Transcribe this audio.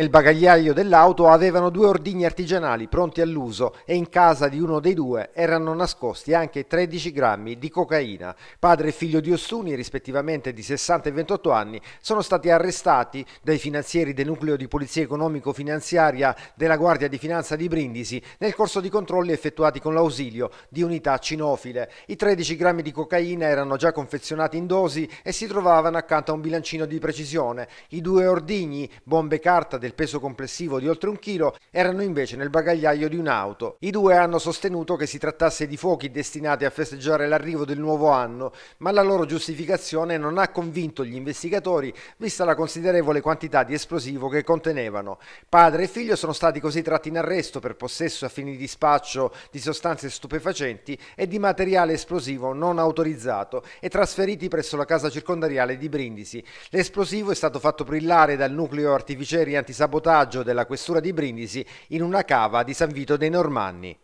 Nel bagagliaio dell'auto avevano due ordigni artigianali pronti all'uso e in casa di uno dei due erano nascosti anche 13 grammi di cocaina. Padre e figlio di Ostuni, rispettivamente di 60 e 28 anni, sono stati arrestati dai finanzieri del nucleo di polizia economico-finanziaria della Guardia di Finanza di Brindisi nel corso di controlli effettuati con l'ausilio di unità cinofile. I 13 grammi di cocaina erano già confezionati in dosi e si trovavano accanto a un bilancino di precisione. I due ordigni, bombe carta del del peso complessivo di oltre un chilo erano invece nel bagagliaio di un'auto. I due hanno sostenuto che si trattasse di fuochi destinati a festeggiare l'arrivo del nuovo anno, ma la loro giustificazione non ha convinto gli investigatori vista la considerevole quantità di esplosivo che contenevano. Padre e figlio sono stati così tratti in arresto per possesso a fini di spaccio di sostanze stupefacenti e di materiale esplosivo non autorizzato e trasferiti presso la casa circondariale di Brindisi. L'esplosivo è stato fatto brillare dal nucleo artificieri antisanitarioso sabotaggio della questura di Brindisi in una cava di San Vito dei Normanni.